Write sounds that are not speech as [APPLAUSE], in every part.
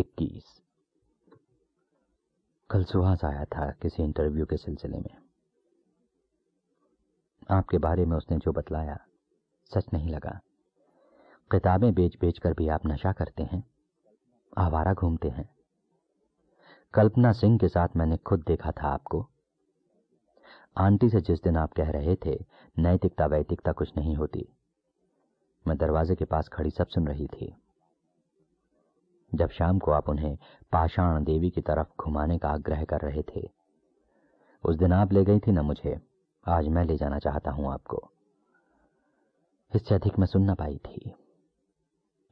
इक्कीस कल सुहास आया था किसी इंटरव्यू के सिलसिले में आपके बारे में उसने जो बतलाया सच नहीं लगा किताबें बेच बेच कर भी आप नशा करते हैं आवारा घूमते हैं कल्पना सिंह के साथ मैंने खुद देखा था आपको आंटी से जिस दिन आप कह रहे थे नैतिकता वैतिकता कुछ नहीं होती मैं दरवाजे के पास खड़ी सब सुन रही थी जब शाम को आप उन्हें पाषाण देवी की तरफ घुमाने का आग्रह कर रहे थे उस दिन आप ले गई थी ना मुझे आज मैं ले जाना चाहता हूं आपको इससे अधिक मैं सुन ना पाई थी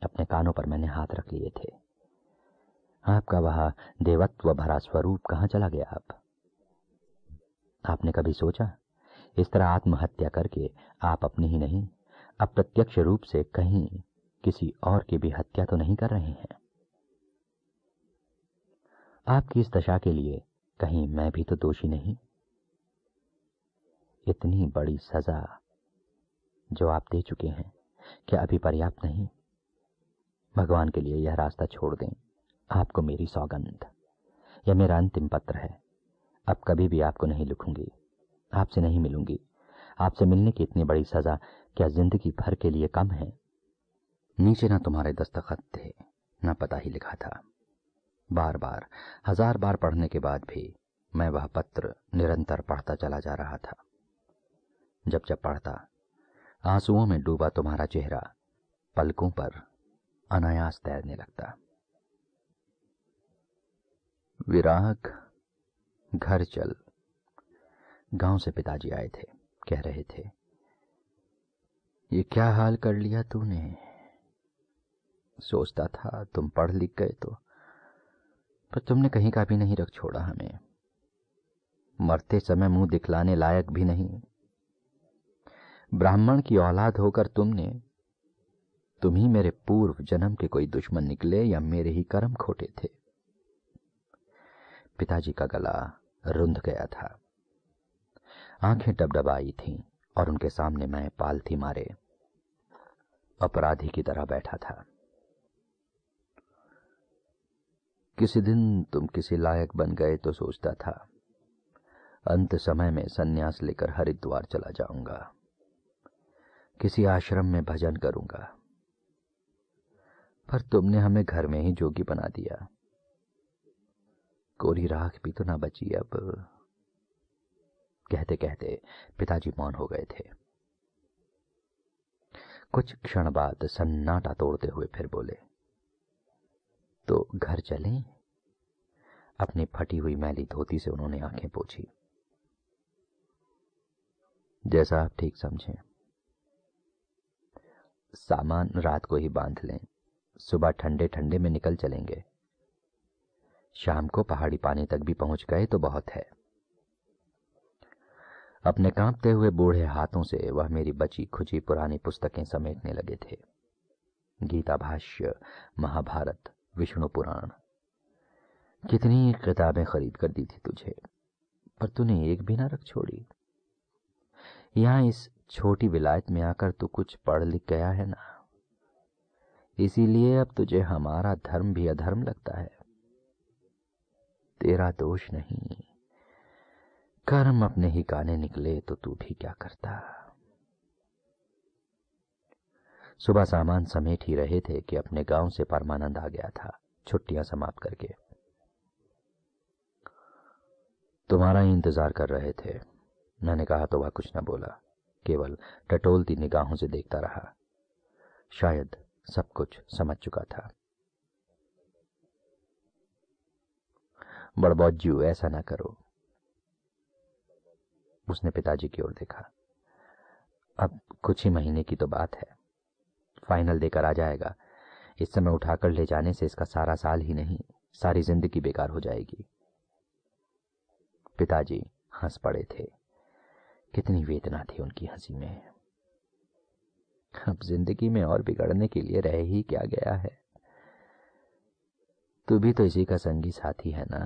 अपने कानों पर मैंने हाथ रख लिए थे आपका वह देवत्व भरा स्वरूप कहां चला गया आप आपने कभी सोचा इस तरह आत्महत्या करके आप अपनी ही नहीं अप्रत्यक्ष रूप से कहीं किसी और की भी हत्या तो नहीं कर रहे हैं आपकी इस दशा के लिए कहीं मैं भी तो दोषी नहीं इतनी बड़ी सजा जो आप दे चुके हैं क्या अभी पर्याप्त नहीं भगवान के लिए यह रास्ता छोड़ दें आपको मेरी सौगंध यह मेरा अंतिम पत्र है अब कभी भी आपको नहीं लिखूंगी आपसे नहीं मिलूंगी आपसे मिलने की इतनी बड़ी सजा क्या जिंदगी भर के लिए कम है नीचे ना तुम्हारे दस्तखत थे ना पता ही लिखा था बार बार हजार बार पढ़ने के बाद भी मैं वह पत्र निरंतर पढ़ता चला जा रहा था जब जब पढ़ता आंसुओं में डूबा तुम्हारा चेहरा पलकों पर अनायास तैरने लगता विराग घर चल गांव से पिताजी आए थे कह रहे थे ये क्या हाल कर लिया तूने सोचता था तुम पढ़ लिख गए तो पर तुमने कहीं का भी नहीं रख छोड़ा हमें मरते समय मुंह दिखलाने लायक भी नहीं ब्राह्मण की औलाद होकर तुमने तुम ही मेरे पूर्व जन्म के कोई दुश्मन निकले या मेरे ही कर्म खोटे थे पिताजी का गला रुंध गया था आंखें डबडब आई थीं और उनके सामने मैं पालथी मारे अपराधी की तरह बैठा था किसी दिन तुम किसी लायक बन गए तो सोचता था अंत समय में सन्यास लेकर हरिद्वार चला जाऊंगा किसी आश्रम में भजन करूंगा पर तुमने हमें घर में ही जोगी बना दिया कोरी राख भी तो ना बची अब कहते कहते पिताजी मौन हो गए थे कुछ क्षण बाद सन्नाटा तोड़ते हुए फिर बोले तो घर चलें अपनी फटी हुई मैली धोती से उन्होंने आंखें पोछी जैसा आप ठीक समझें सामान रात को ही बांध लें सुबह ठंडे ठंडे में निकल चलेंगे शाम को पहाड़ी पानी तक भी पहुंच गए तो बहुत है अपने कांपते हुए बूढ़े हाथों से वह मेरी बची खुची पुरानी पुस्तकें समेटने लगे थे गीता भाष्य महाभारत विष्णु पुराण कितनी किताबें खरीद कर दी थी तुझे पर तूने एक भी ना रख छोड़ी यहां इस छोटी विलायत में आकर तू कुछ पढ़ लिख गया है ना इसीलिए अब तुझे हमारा धर्म भी अधर्म लगता है तेरा दोष नहीं कर्म अपने ही काने निकले तो तू भी क्या करता सुबह सामान समेट ही रहे थे कि अपने गांव से परमानंद आ गया था छुट्टियां समाप्त करके तुम्हारा ही इंतजार कर रहे थे मैंने कहा तो वह कुछ न बोला केवल टटोलती निगाहों से देखता रहा शायद सब कुछ समझ चुका था बड़बौजू ऐसा ना करो उसने पिताजी की ओर देखा अब कुछ ही महीने की तो बात है फाइनल देकर आ जाएगा इस समय उठाकर ले जाने से इसका सारा साल ही नहीं सारी जिंदगी बेकार हो जाएगी पिताजी हंस पड़े थे कितनी वेदना थी उनकी हंसी में अब जिंदगी में और बिगड़ने के लिए रह ही क्या गया है तू भी तो इसी का संगी साथी है ना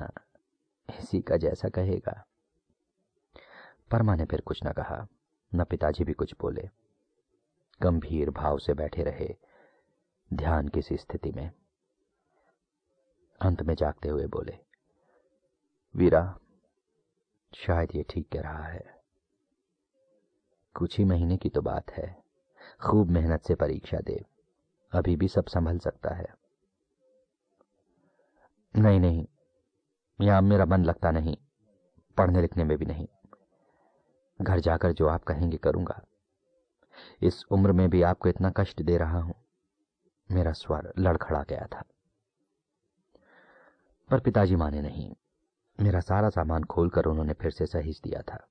इसी का जैसा कहेगा परमा ने फिर कुछ ना कहा न पिताजी भी कुछ बोले गंभीर भाव से बैठे रहे ध्यान किसी स्थिति में अंत में जागते हुए बोले वीरा शायद ये ठीक कह रहा है कुछ ही महीने की तो बात है खूब मेहनत से परीक्षा दे अभी भी सब संभल सकता है नहीं नहीं यहां मेरा मन लगता नहीं पढ़ने लिखने में भी नहीं घर जाकर जो आप कहेंगे करूंगा इस उम्र में भी आपको इतना कष्ट दे रहा हूं मेरा स्वर लड़खड़ा गया था पर पिताजी माने नहीं मेरा सारा सामान खोलकर उन्होंने फिर से सहेज दिया था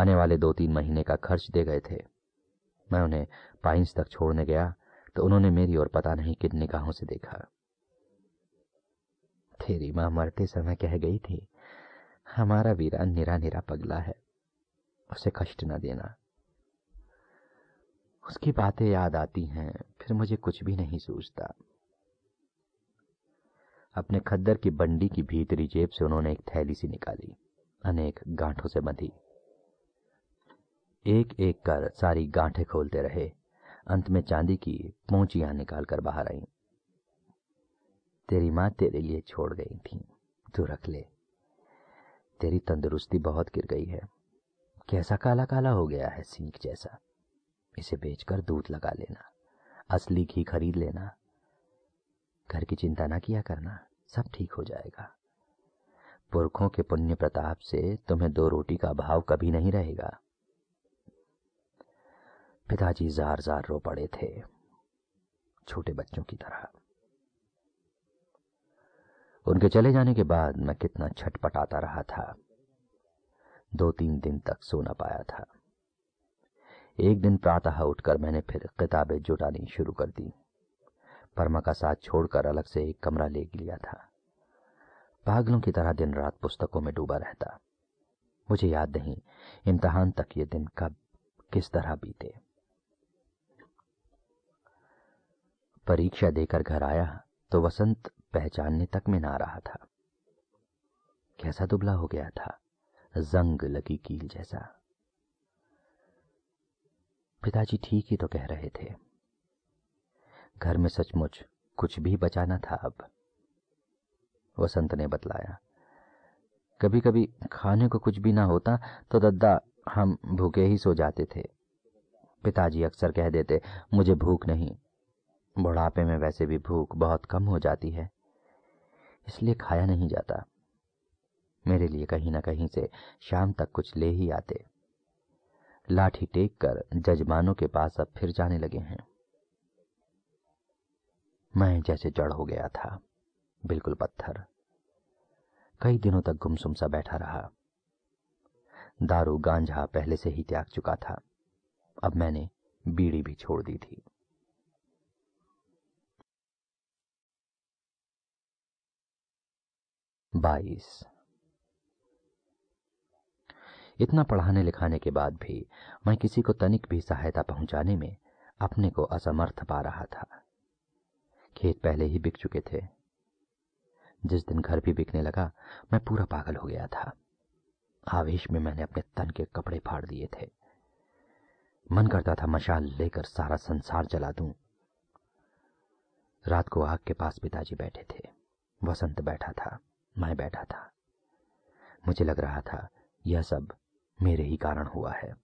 आने वाले दो तीन महीने का खर्च दे गए थे मैं उन्हें पाइंस तक छोड़ने गया तो उन्होंने मेरी ओर पता नहीं किन निगाहों से देखा तेरी माँ मरते समय कह गई थी हमारा वीरा निरा निरा पगला है उसे कष्ट न देना उसकी बातें याद आती हैं फिर मुझे कुछ भी नहीं सूझता अपने खद्दर की बंडी की भीतरी जेब से उन्होंने एक थैली सी निकाली अनेक गांठों से बंधी एक एक कर सारी गांठें खोलते रहे अंत में चांदी की पूंचियां निकालकर बाहर आई तेरी मां तेरे लिए छोड़ गई थी तू रख ले तेरी तंदुरुस्ती बहुत गिर गई है कैसा काला काला हो गया है सीख जैसा इसे बेचकर दूध लगा लेना असली घी खरीद लेना घर की चिंता ना किया करना सब ठीक हो जाएगा पुरखों के पुण्य प्रताप से तुम्हें दो रोटी का भाव कभी नहीं रहेगा पिताजी जार जार रो पड़े थे छोटे बच्चों की तरह उनके चले जाने के बाद मैं कितना छटपटाता रहा था दो तीन दिन तक सो ना पाया था एक दिन प्रातः उठकर मैंने फिर किताबें जुटानी शुरू कर दी परमा का साथ छोड़कर अलग से एक कमरा ले लिया था पागलों की तरह दिन रात पुस्तकों में डूबा रहता मुझे याद नहीं इम्तहान तक ये दिन कब किस तरह बीते परीक्षा देकर घर आया तो वसंत पहचानने तक में ना रहा था कैसा दुबला हो गया था जंग लगी कील जैसा पिताजी ठीक ही तो कह रहे थे घर में सचमुच कुछ भी बचाना था अब वसंत ने बतलाया कभी कभी खाने को कुछ भी ना होता तो दद्दा हम भूखे ही सो जाते थे पिताजी अक्सर कह देते मुझे भूख नहीं बुढ़ापे में वैसे भी भूख बहुत कम हो जाती है इसलिए खाया नहीं जाता मेरे लिए कहीं ना कहीं से शाम तक कुछ ले ही आते लाठी टेक कर जजमानों के पास अब फिर जाने लगे हैं मैं जैसे जड़ हो गया था बिल्कुल पत्थर कई दिनों तक गुमसुम सा बैठा रहा दारू गांझा पहले से ही त्याग चुका था अब मैंने बीड़ी भी छोड़ दी थी बाईस इतना पढ़ाने लिखाने के बाद भी मैं किसी को तनिक भी सहायता पहुंचाने में अपने को असमर्थ पा रहा था खेत पहले ही बिक चुके थे जिस दिन घर भी बिकने लगा मैं पूरा पागल हो गया था आवेश में मैंने अपने तन के कपड़े फाड़ दिए थे मन करता था मशाल लेकर सारा संसार जला दूं। रात को आग के पास पिताजी बैठे थे वसंत बैठा था मैं बैठा था मुझे लग रहा था यह सब मेरे ही कारण हुआ है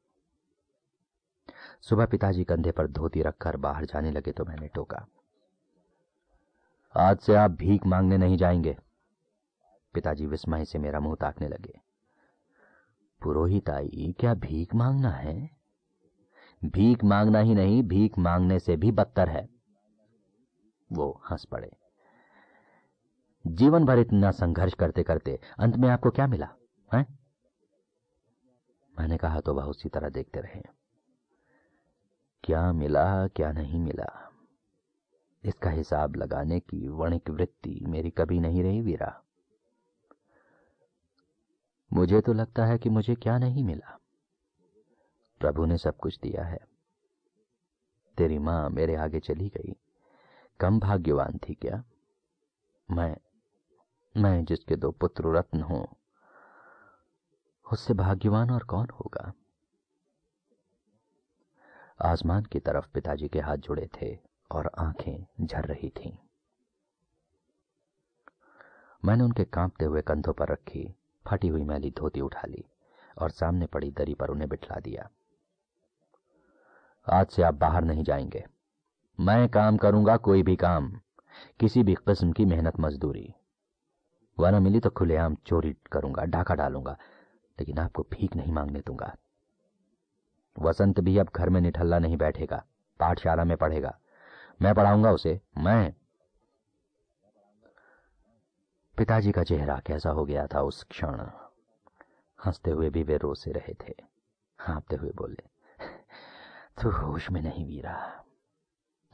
सुबह पिताजी कंधे पर धोती रखकर बाहर जाने लगे तो मैंने टोका आज से आप भीख मांगने नहीं जाएंगे पिताजी विस्मय से मेरा मुंह ताकने लगे पुरोहित आई क्या भीख मांगना है भीख मांगना ही नहीं भीख मांगने से भी बदतर है वो हंस पड़े जीवन भर इतना संघर्ष करते करते अंत में आपको क्या मिला है? मैंने कहा तो वह उसी तरह देखते रहे क्या मिला क्या नहीं मिला इसका हिसाब लगाने की वणिक वृत्ति मेरी कभी नहीं रही वीरा मुझे तो लगता है कि मुझे क्या नहीं मिला प्रभु ने सब कुछ दिया है तेरी मां मेरे आगे चली गई कम भाग्यवान थी क्या मैं मैं जिसके दो पुत्र रत्न हूं उससे भाग्यवान और कौन होगा आसमान की तरफ पिताजी के हाथ जुड़े थे और आंखें झर रही थीं। मैंने उनके कांपते हुए कंधों पर रखी फटी हुई मैली धोती उठा ली और सामने पड़ी दरी पर उन्हें बिठला दिया आज से आप बाहर नहीं जाएंगे मैं काम करूंगा कोई भी काम किसी भी किस्म की मेहनत मजदूरी वरना मिली तो खुलेआम चोरी करूंगा डाका डालूंगा लेकिन आपको भीख नहीं मांगने दूंगा वसंत भी अब घर में निठल्ला नहीं बैठेगा पाठशाला में पढ़ेगा मैं पढ़ाऊंगा उसे मैं पिताजी का चेहरा कैसा हो गया था उस क्षण हंसते हुए भी वे रोसे रहे थे हाँपते हुए बोले तू होश में नहीं वीरा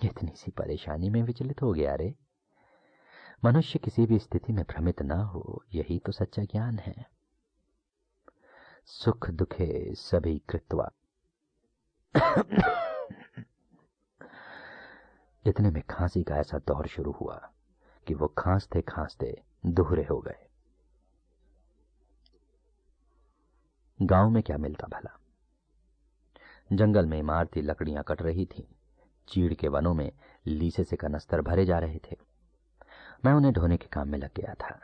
इतनी सी परेशानी में विचलित हो गया रे मनुष्य किसी भी स्थिति में भ्रमित ना हो यही तो सच्चा ज्ञान है सुख दुखे सभी कृतवा इतने में खांसी का ऐसा दौर शुरू हुआ कि वो खांसते खांसते दोहरे हो गए गांव में क्या मिलता भला जंगल में इमारती लकड़ियां कट रही थीं, चीड़ के वनों में लीसे से कनस्तर भरे जा रहे थे मैं उन्हें ढोने के काम में लग गया था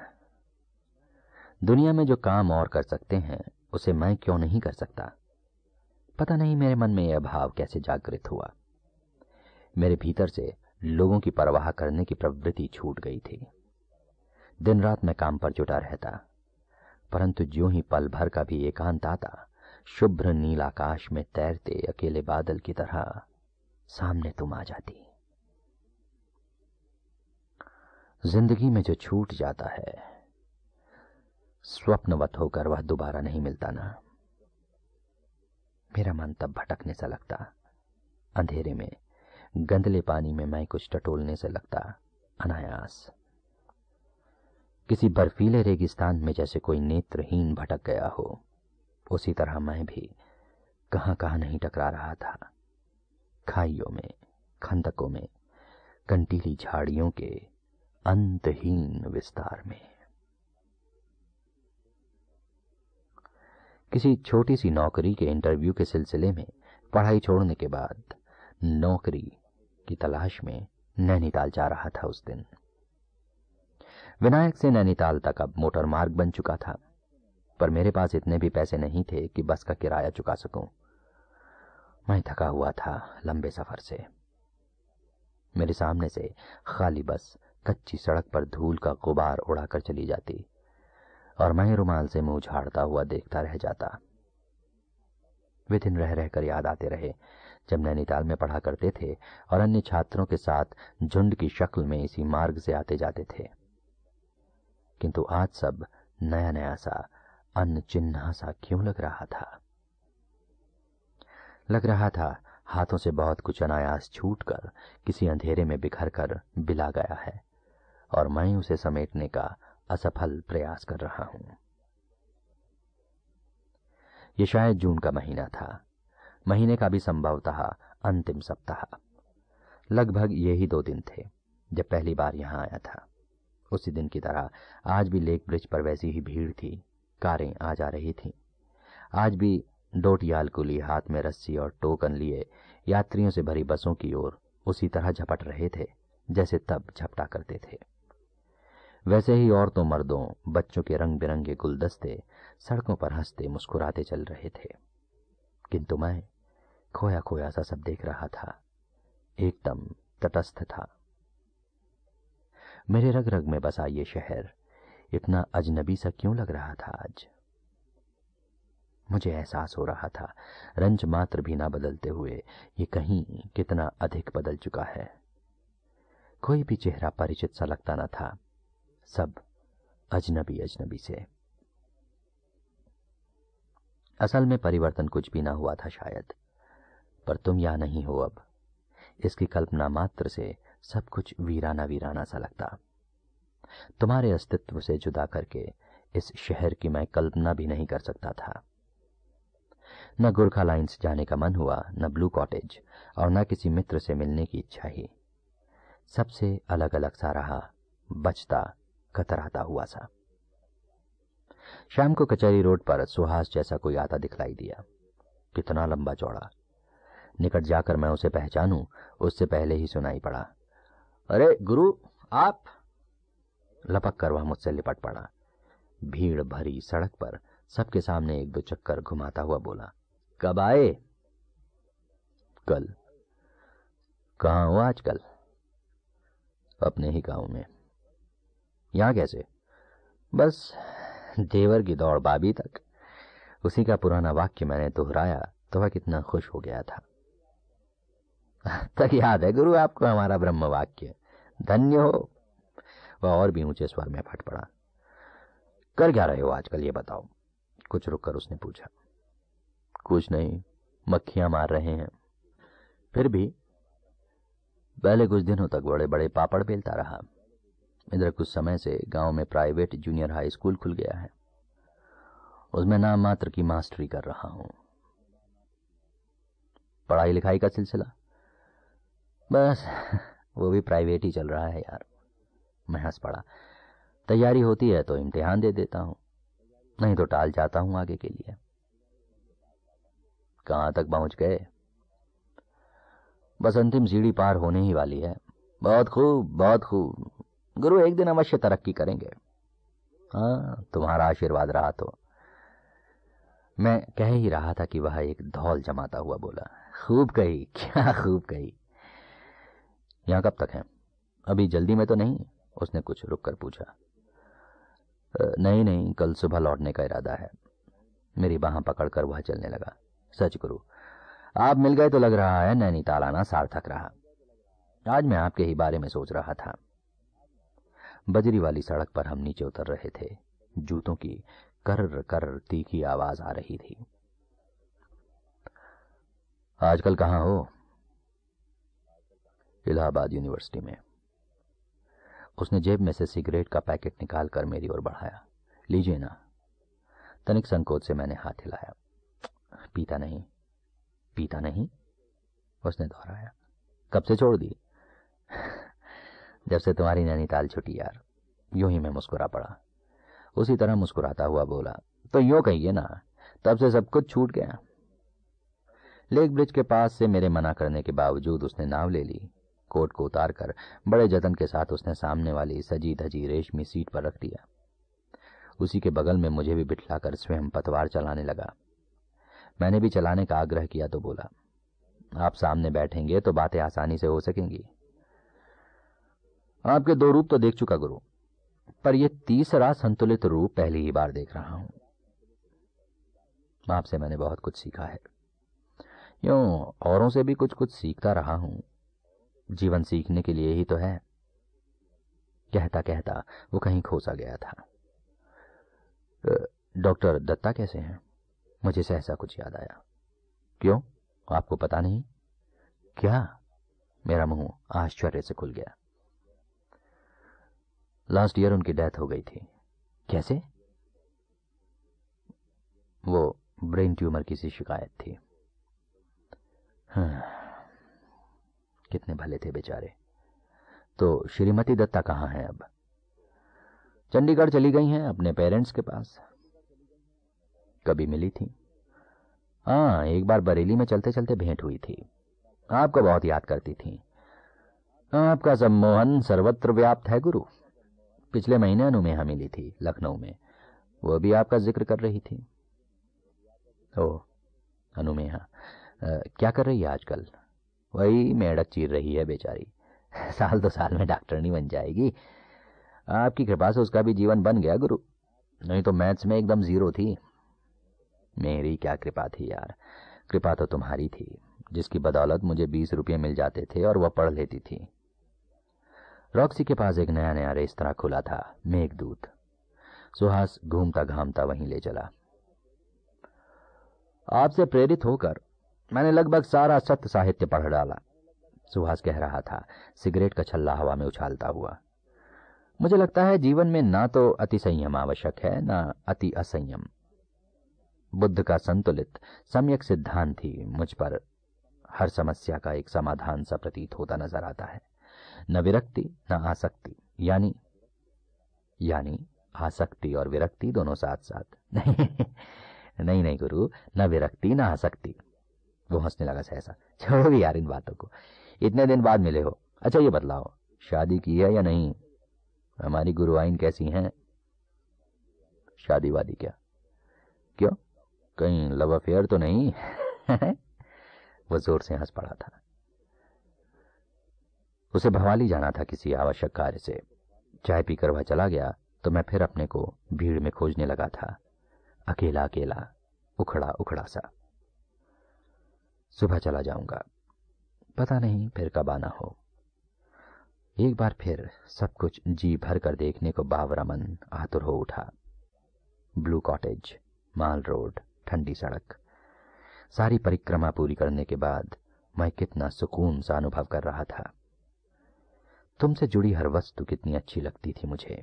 दुनिया में जो काम और कर सकते हैं उसे मैं क्यों नहीं कर सकता पता नहीं मेरे मन में यह भाव कैसे जागृत हुआ मेरे भीतर से लोगों की परवाह करने की प्रवृत्ति छूट गई थी दिन रात मैं काम पर जुटा रहता परंतु ज्यों ही पल भर का भी एकांत आता शुभ्र नील आकाश में तैरते अकेले बादल की तरह सामने तुम आ जाती जिंदगी में जो छूट जाता है स्वप्नवत होकर वह दोबारा नहीं मिलता ना मेरा मन तब भटकने सा लगता अंधेरे में गंदले पानी में मैं कुछ टटोलने से लगता अनायास किसी बर्फीले रेगिस्तान में जैसे कोई नेत्रहीन भटक गया हो उसी तरह मैं भी कहां कहां नहीं टकरा रहा था खाइयों में खंदकों में कंटीली झाड़ियों के अंतहीन विस्तार में किसी छोटी सी नौकरी के इंटरव्यू के सिलसिले में पढ़ाई छोड़ने के बाद नौकरी की तलाश में नैनीताल जा रहा था उस दिन विनायक से नैनीताल तक अब मोटर मार्ग बन चुका था पर मेरे पास इतने भी पैसे नहीं थे कि बस का किराया चुका सकूं मैं थका हुआ था लंबे सफर से मेरे सामने से खाली बस कच्ची सड़क पर धूल का गुबार उड़ाकर चली जाती और मैं रुमाल से मुंह झाड़ता हुआ देखता रह जाता वे दिन रह रहकर याद आते रहे जब नैनीताल में पढ़ा करते थे और अन्य छात्रों के साथ झुंड की शक्ल में इसी मार्ग से आते जाते थे किंतु आज सब नया नया सा अन्य चिन्ह सा क्यों लग रहा था लग रहा था हाथों से बहुत कुछ अनायास छूट कर किसी अंधेरे में बिखर कर बिला गया है और मैं उसे समेटने का असफल प्रयास कर रहा हूं ये शायद जून का महीना था महीने का भी संभवतः अंतिम सप्ताह लगभग यही दो दिन थे जब पहली बार यहां आया था उसी दिन की तरह आज भी लेक ब्रिज पर वैसी ही भीड़ थी कारें आ जा रही थी आज भी डोटियाल कुली हाथ में रस्सी और टोकन लिए यात्रियों से भरी बसों की ओर उसी तरह झपट रहे थे जैसे तब झपटा करते थे वैसे ही औरतों मर्दों बच्चों के रंग बिरंगे गुलदस्ते सड़कों पर हंसते मुस्कुराते चल रहे थे किंतु मैं खोया खोया सा सब देख रहा था एकदम तटस्थ था मेरे रग रग में बसा ये शहर इतना अजनबी सा क्यों लग रहा था आज मुझे एहसास हो रहा था रंज मात्र भी ना बदलते हुए ये कहीं कितना अधिक बदल चुका है कोई भी चेहरा परिचित सा लगता ना था सब अजनबी अजनबी से असल में परिवर्तन कुछ भी ना हुआ था शायद पर तुम यहां नहीं हो अब इसकी कल्पना मात्र से सब कुछ वीराना वीराना सा लगता तुम्हारे अस्तित्व से जुदा करके इस शहर की मैं कल्पना भी नहीं कर सकता था न गुरखा लाइन्स जाने का मन हुआ न ब्लू कॉटेज और न किसी मित्र से मिलने की इच्छा ही सबसे अलग अलग सा रहा बचता कतराता हुआ था शाम को कचहरी रोड पर सुहास जैसा कोई आता दिखलाई दिया कितना लंबा चौड़ा निकट जाकर मैं उसे पहचानू उससे पहले ही सुनाई पड़ा अरे गुरु आप लपक कर वह मुझसे लिपट पड़ा भीड़ भरी सड़क पर सबके सामने एक दो चक्कर घुमाता हुआ बोला कब आए कल कहा हो आजकल अपने ही गांव में यहाँ कैसे बस देवर की दौड़ बाबी तक उसी का पुराना वाक्य मैंने दोहराया तो वह कितना खुश हो गया था [LAUGHS] तक याद है गुरु आपको हमारा ब्रह्म वाक्य धन्य हो वह और भी ऊंचे स्वर में फट पड़ा कर क्या रहे हो आजकल ये बताओ कुछ रुककर उसने पूछा कुछ नहीं मक्खियां मार रहे हैं फिर भी पहले कुछ दिनों तक बड़े बड़े पापड़ बेलता रहा इधर कुछ समय से गांव में प्राइवेट जूनियर हाई स्कूल खुल गया है उसमें नाम मात्र की मास्टरी कर रहा हूं पढ़ाई लिखाई का सिलसिला बस [LAUGHS] वो भी प्राइवेट ही चल रहा है यार मैं हंस पड़ा तैयारी होती है तो इम्तिहान दे देता हूं नहीं तो टाल जाता हूं आगे के लिए कहां तक पहुंच गए बस अंतिम सीढ़ी पार होने ही वाली है बहुत खूब बहुत खूब गुरु एक दिन अवश्य तरक्की करेंगे हाँ तुम्हारा आशीर्वाद रहा तो मैं कह ही रहा था कि वह एक धौल जमाता हुआ बोला खूब कही क्या खूब कही यहां कब तक है अभी जल्दी में तो नहीं उसने कुछ रुक कर पूछा नहीं नहीं कल सुबह लौटने का इरादा है मेरी बाह पकड़कर वह चलने लगा सच गुरु आप मिल गए तो लग रहा है नैनीताल आना सार्थक रहा आज मैं आपके ही बारे में सोच रहा था बजरी वाली सड़क पर हम नीचे उतर रहे थे जूतों की कर्र कर तीखी आवाज आ रही थी आजकल कहां हो इलाहाबाद यूनिवर्सिटी में उसने जेब में से सिगरेट का पैकेट निकालकर मेरी ओर बढ़ाया लीजिए ना तनिक संकोच से मैंने हाथ हिलाया पीता नहीं पीता नहीं उसने दोहराया कब से छोड़ दी जब से तुम्हारी नैनीताल छुटी यार यूं ही मैं मुस्कुरा पड़ा उसी तरह मुस्कुराता हुआ बोला तो यूं कहिए ना तब से सब कुछ छूट गया लेक ब्रिज के पास से मेरे मना करने के बावजूद उसने नाव ले ली कोट को उतार कर बड़े जतन के साथ उसने सामने वाली सजी धजी रेशमी सीट पर रख दिया उसी के बगल में मुझे भी बिठलाकर स्वयं पतवार चलाने लगा मैंने भी चलाने का आग्रह किया तो बोला आप सामने बैठेंगे तो बातें आसानी से हो सकेंगी आपके दो रूप तो देख चुका गुरु पर यह तीसरा संतुलित रूप पहली ही बार देख रहा हूं आपसे मैंने बहुत कुछ सीखा है यूं औरों से भी कुछ कुछ सीखता रहा हूं जीवन सीखने के लिए ही तो है कहता कहता वो कहीं खोसा गया था डॉक्टर दत्ता कैसे हैं मुझे सहसा कुछ याद आया क्यों आपको पता नहीं क्या मेरा मुंह आश्चर्य से खुल गया लास्ट ईयर उनकी डेथ हो गई थी कैसे वो ब्रेन ट्यूमर की सी शिकायत थी हाँ, कितने भले थे बेचारे तो श्रीमती दत्ता कहाँ हैं अब चंडीगढ़ चली गई हैं अपने पेरेंट्स के पास कभी मिली थी हाँ एक बार बरेली में चलते चलते भेंट हुई थी आपको बहुत याद करती थी आपका सम्मोहन सर्वत्र व्याप्त है गुरु पिछले महीने अनुमेहा मिली थी लखनऊ में वो भी आपका जिक्र कर रही थी ओ अनुमेहा क्या कर रही है आजकल वही मेढक चीर रही है बेचारी [LAUGHS] साल दो साल में डॉक्टर नहीं बन जाएगी आपकी कृपा से उसका भी जीवन बन गया गुरु नहीं तो मैथ्स में एकदम जीरो थी मेरी क्या कृपा थी यार कृपा तो तुम्हारी थी जिसकी बदौलत मुझे बीस रुपये मिल जाते थे और वह पढ़ लेती थी रॉक्सी के पास एक नया नया रेस्तरा खुला था मेघदूत सुहास घूमता घामता वहीं ले चला आपसे प्रेरित होकर मैंने लगभग सारा सत्य साहित्य पढ़ डाला सुहास कह रहा था सिगरेट का छल्ला हवा में उछालता हुआ मुझे लगता है जीवन में ना तो अति संयम आवश्यक है ना अति असंयम बुद्ध का संतुलित सम्यक सिद्धांत ही मुझ पर हर समस्या का एक समाधान सा प्रतीत होता नजर आता है न विरक्ति न आसक्ति यानी यानी आसक्ति और विरक्ति दोनों साथ साथ नहीं नहीं नहीं गुरु न विरक्ति न आसक्ति वो हंसने लगा सहसा भी यार इन बातों को इतने दिन बाद मिले हो अच्छा ये बदलाओ शादी की है या नहीं हमारी गुरुआइन कैसी हैं शादी वादी क्या क्यों कहीं लव अफेयर तो नहीं [LAUGHS] वो जोर से हंस पड़ा था उसे भवाली जाना था किसी आवश्यक कार्य से चाय पीकर वह चला गया तो मैं फिर अपने को भीड़ में खोजने लगा था अकेला अकेला उखड़ा उखड़ा सा सुबह चला जाऊंगा पता नहीं फिर कब आना हो एक बार फिर सब कुछ जी भर कर देखने को बावरा मन आतुर हो उठा ब्लू कॉटेज माल रोड ठंडी सड़क सारी परिक्रमा पूरी करने के बाद मैं कितना सुकून सा अनुभव कर रहा था तुमसे जुड़ी हर वस्तु कितनी अच्छी लगती थी मुझे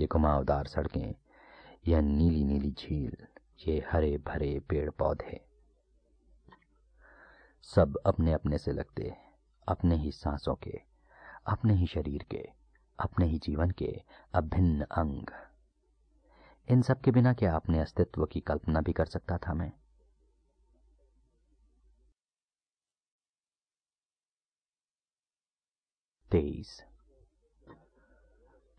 ये घुमावदार सड़कें यह नीली नीली झील ये हरे भरे पेड़ पौधे सब अपने अपने से लगते अपने ही सांसों के अपने ही शरीर के अपने ही जीवन के अभिन्न अंग इन सब के बिना क्या अपने अस्तित्व की कल्पना भी कर सकता था मैं तेईस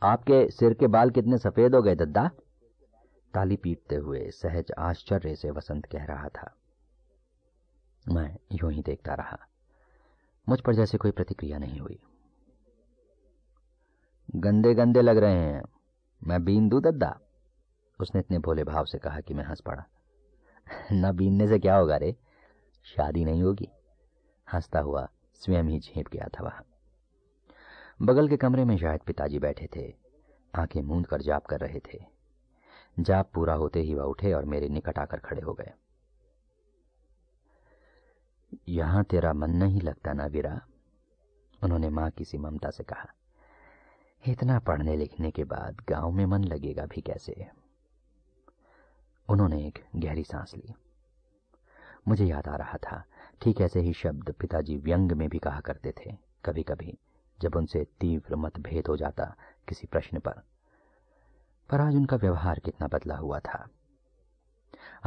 आपके सिर के बाल कितने सफेद हो गए दद्दा ताली पीटते हुए सहज आश्चर्य से वसंत कह रहा था मैं यूं ही देखता रहा मुझ पर जैसे कोई प्रतिक्रिया नहीं हुई गंदे गंदे लग रहे हैं मैं बीन दू दद्दा उसने इतने भोले भाव से कहा कि मैं हंस पड़ा [LAUGHS] न बीनने से क्या होगा रे शादी नहीं होगी हंसता हुआ स्वयं ही झेप गया था वहां बगल के कमरे में शायद पिताजी बैठे थे आंखें मूंद कर जाप कर रहे थे जाप पूरा होते ही वह उठे और मेरे निकट आकर खड़े हो गए यहां तेरा मन नहीं लगता ना वीरा उन्होंने मां की सी ममता से कहा इतना पढ़ने लिखने के बाद गांव में मन लगेगा भी कैसे उन्होंने एक गहरी सांस ली मुझे याद आ रहा था ठीक ऐसे ही शब्द पिताजी व्यंग में भी कहा करते थे कभी कभी जब उनसे तीव्र मतभेद हो जाता किसी प्रश्न पर पर आज उनका व्यवहार कितना बदला हुआ था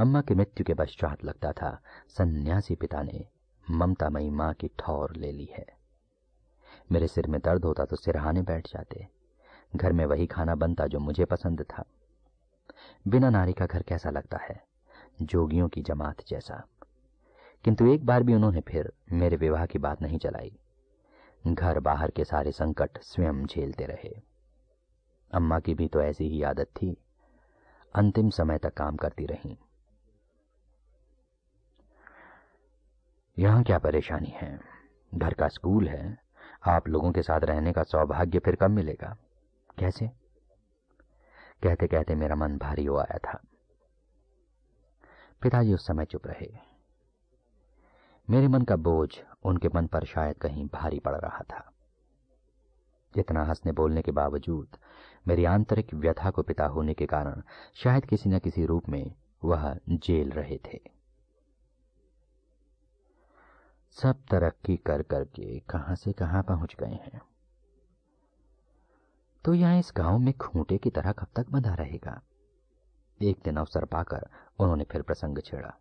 अम्मा की मृत्यु के पश्चात लगता था सन्यासी पिता ने ममतामयी मां की ठौर ले ली है मेरे सिर में दर्द होता तो सिरहाने बैठ जाते घर में वही खाना बनता जो मुझे पसंद था बिना नारी का घर कैसा लगता है जोगियों की जमात जैसा किंतु एक बार भी उन्होंने फिर मेरे विवाह की बात नहीं चलाई घर बाहर के सारे संकट स्वयं झेलते रहे अम्मा की भी तो ऐसी ही आदत थी अंतिम समय तक काम करती रही यहां क्या परेशानी है घर का स्कूल है आप लोगों के साथ रहने का सौभाग्य फिर कब मिलेगा कैसे कहते कहते मेरा मन भारी हो आया था पिताजी उस समय चुप रहे मेरे मन का बोझ उनके मन पर शायद कहीं भारी पड़ रहा था इतना हंसने बोलने के बावजूद मेरी आंतरिक व्यथा को पिता होने के कारण शायद किसी न किसी रूप में वह जेल रहे थे सब तरक्की कर करके कहां से कहां पहुंच गए हैं तो यहां इस गांव में खूंटे की तरह कब तक बंधा रहेगा एक दिन अवसर पाकर उन्होंने फिर प्रसंग छेड़ा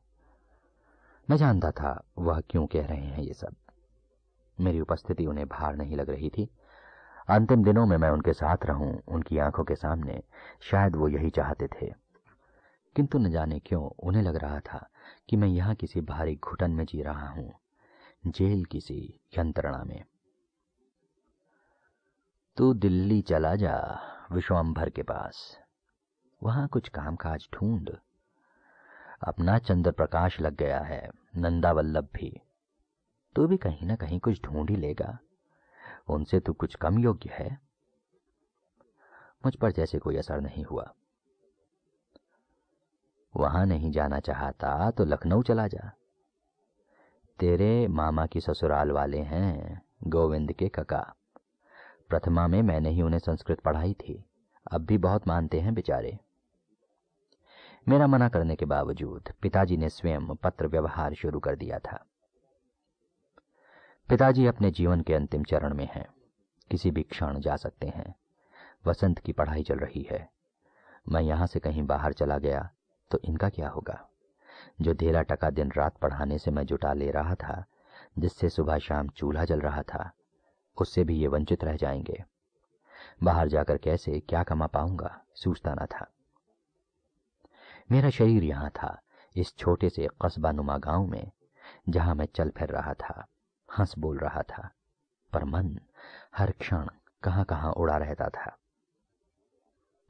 मैं जानता था वह क्यों कह रहे हैं ये सब मेरी उपस्थिति उन्हें भार नहीं लग रही थी अंतिम दिनों में मैं उनके साथ रहूं उनकी आंखों के सामने शायद वो यही चाहते थे किंतु न जाने क्यों उन्हें लग रहा था कि मैं यहां किसी भारी घुटन में जी रहा हूं जेल किसी यंत्रणा में तू दिल्ली चला जा विश्वम्भर के पास वहां कुछ कामकाज ढूंढ अपना चंद्र प्रकाश लग गया है नंदा वल्लभ भी तू भी कहीं ना कहीं कुछ ढूंढ ही लेगा उनसे तू कुछ कम योग्य है मुझ पर जैसे कोई असर नहीं हुआ वहां नहीं जाना चाहता तो लखनऊ चला जा तेरे मामा की ससुराल वाले हैं गोविंद के कका प्रथमा में मैंने ही उन्हें संस्कृत पढ़ाई थी अब भी बहुत मानते हैं बेचारे मेरा मना करने के बावजूद पिताजी ने स्वयं पत्र व्यवहार शुरू कर दिया था पिताजी अपने जीवन के अंतिम चरण में हैं किसी भी क्षण जा सकते हैं वसंत की पढ़ाई चल रही है मैं यहां से कहीं बाहर चला गया तो इनका क्या होगा जो धेरा टका दिन रात पढ़ाने से मैं जुटा ले रहा था जिससे सुबह शाम चूल्हा जल रहा था उससे भी ये वंचित रह जाएंगे बाहर जाकर कैसे क्या कमा पाऊंगा सूचता ना था मेरा शरीर यहाँ था इस छोटे से कस्बा नुमा गांव में जहां मैं चल फिर रहा था हंस बोल रहा था पर मन हर क्षण कहाँ कहाँ उड़ा रहता था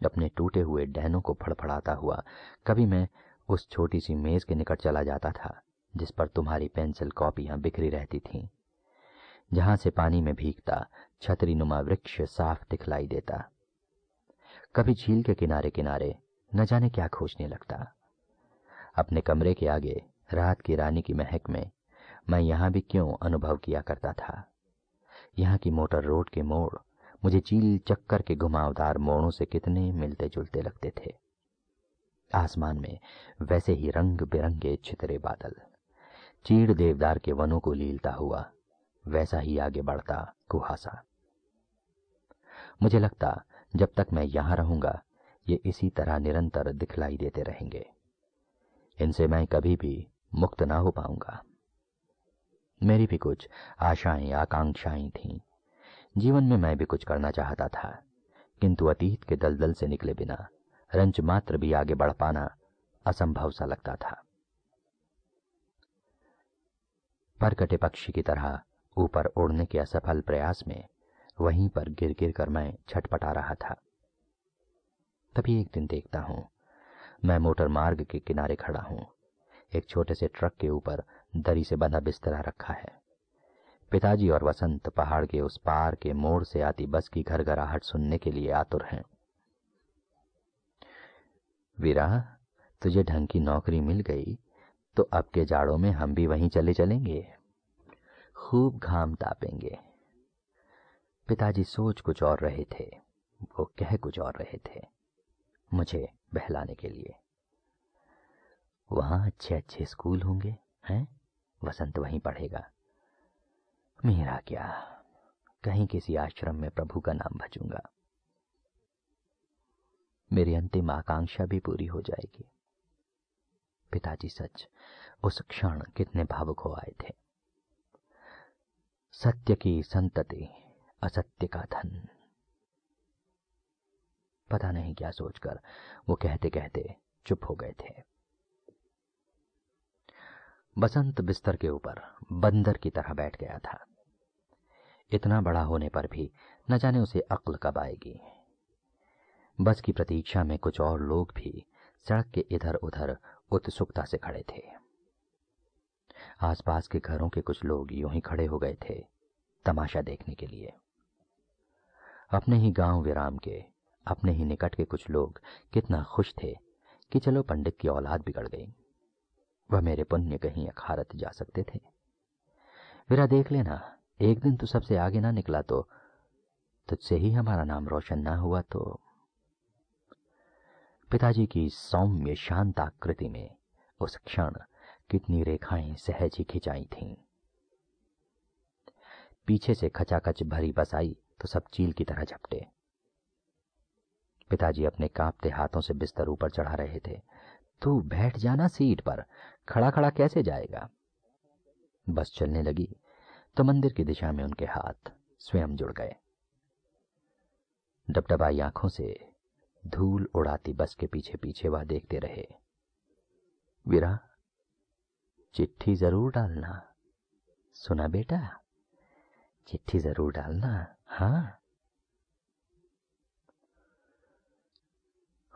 अपने टूटे हुए डहनों को फड़फड़ाता हुआ कभी मैं उस छोटी सी मेज के निकट चला जाता था जिस पर तुम्हारी पेंसिल कॉपियां बिखरी रहती थीं जहां से पानी में भीगता छतरी नुमा वृक्ष साफ दिखलाई देता कभी झील के किनारे किनारे न जाने क्या खोजने लगता अपने कमरे के आगे रात की रानी की महक में मैं यहां भी क्यों अनुभव किया करता था यहाँ की मोटर रोड के मोड़ मुझे चील चक्कर के घुमावदार मोड़ों से कितने मिलते जुलते लगते थे आसमान में वैसे ही रंग बिरंगे छितरे बादल चीड़ देवदार के वनों को लीलता हुआ वैसा ही आगे बढ़ता कुहासा मुझे लगता जब तक मैं यहां रहूंगा ये इसी तरह निरंतर दिखलाई देते रहेंगे इनसे मैं कभी भी मुक्त ना हो पाऊंगा मेरी भी कुछ आशाएं आकांक्षाएं थीं जीवन में मैं भी कुछ करना चाहता था किंतु अतीत के दलदल से निकले बिना रंच मात्र भी आगे बढ़ पाना असंभव सा लगता था पर कटे पक्षी की तरह ऊपर उड़ने के असफल प्रयास में वहीं पर गिर गिर कर मैं छटपटा रहा था तभी एक दिन देखता हूँ मैं मोटर मार्ग के किनारे खड़ा हूँ एक छोटे से ट्रक के ऊपर दरी से बंधा बिस्तरा रखा है पिताजी और वसंत पहाड़ के उस पार के मोड़ से आती बस की घर घराहट सुनने के लिए आतुर हैं वीरा तुझे ढंग की नौकरी मिल गई तो अब के जाड़ों में हम भी वहीं चले चलेंगे खूब घाम तापेंगे पिताजी सोच कुछ और रहे थे वो कह कुछ और रहे थे मुझे बहलाने के लिए वहां अच्छे अच्छे स्कूल होंगे हैं वसंत वहीं पढ़ेगा मेरा क्या कहीं किसी आश्रम में प्रभु का नाम भजूंगा मेरी अंतिम आकांक्षा भी पूरी हो जाएगी पिताजी सच उस क्षण कितने भावुक हो आए थे सत्य की संतति असत्य का धन पता नहीं क्या सोचकर वो कहते कहते चुप हो गए थे बसंत बिस्तर के ऊपर बंदर की तरह बैठ गया था इतना बड़ा होने पर भी न जाने उसे अक्ल कब आएगी बस की प्रतीक्षा में कुछ और लोग भी सड़क के इधर उधर उत्सुकता से खड़े थे आसपास के घरों के कुछ लोग यूं ही खड़े हो गए थे तमाशा देखने के लिए अपने ही गांव विराम के अपने ही निकट के कुछ लोग कितना खुश थे कि चलो पंडित की औलाद बिगड़ गई वह मेरे पुण्य कहीं अखारत जा सकते थे मेरा देख लेना एक दिन तू सबसे आगे ना निकला तो तुझसे ही हमारा नाम रोशन ना हुआ तो पिताजी की सौम्य शांत आकृति में उस क्षण कितनी रेखाएं सहज ही खिंचाई थीं पीछे से खचाखच भरी बस आई तो सब चील की तरह झपटे पिताजी अपने कांपते हाथों से बिस्तर ऊपर चढ़ा रहे थे तू बैठ जाना सीट पर खड़ा खड़ा कैसे जाएगा बस चलने लगी तो मंदिर की दिशा में उनके हाथ स्वयं जुड़ गए डबडबाई आंखों से धूल उड़ाती बस के पीछे पीछे वह देखते रहे वीरा चिट्ठी जरूर डालना सुना बेटा चिट्ठी जरूर डालना हाँ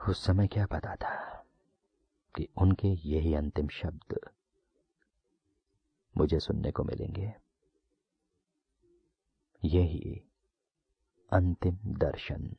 उस समय क्या पता था कि उनके यही अंतिम शब्द मुझे सुनने को मिलेंगे यही अंतिम दर्शन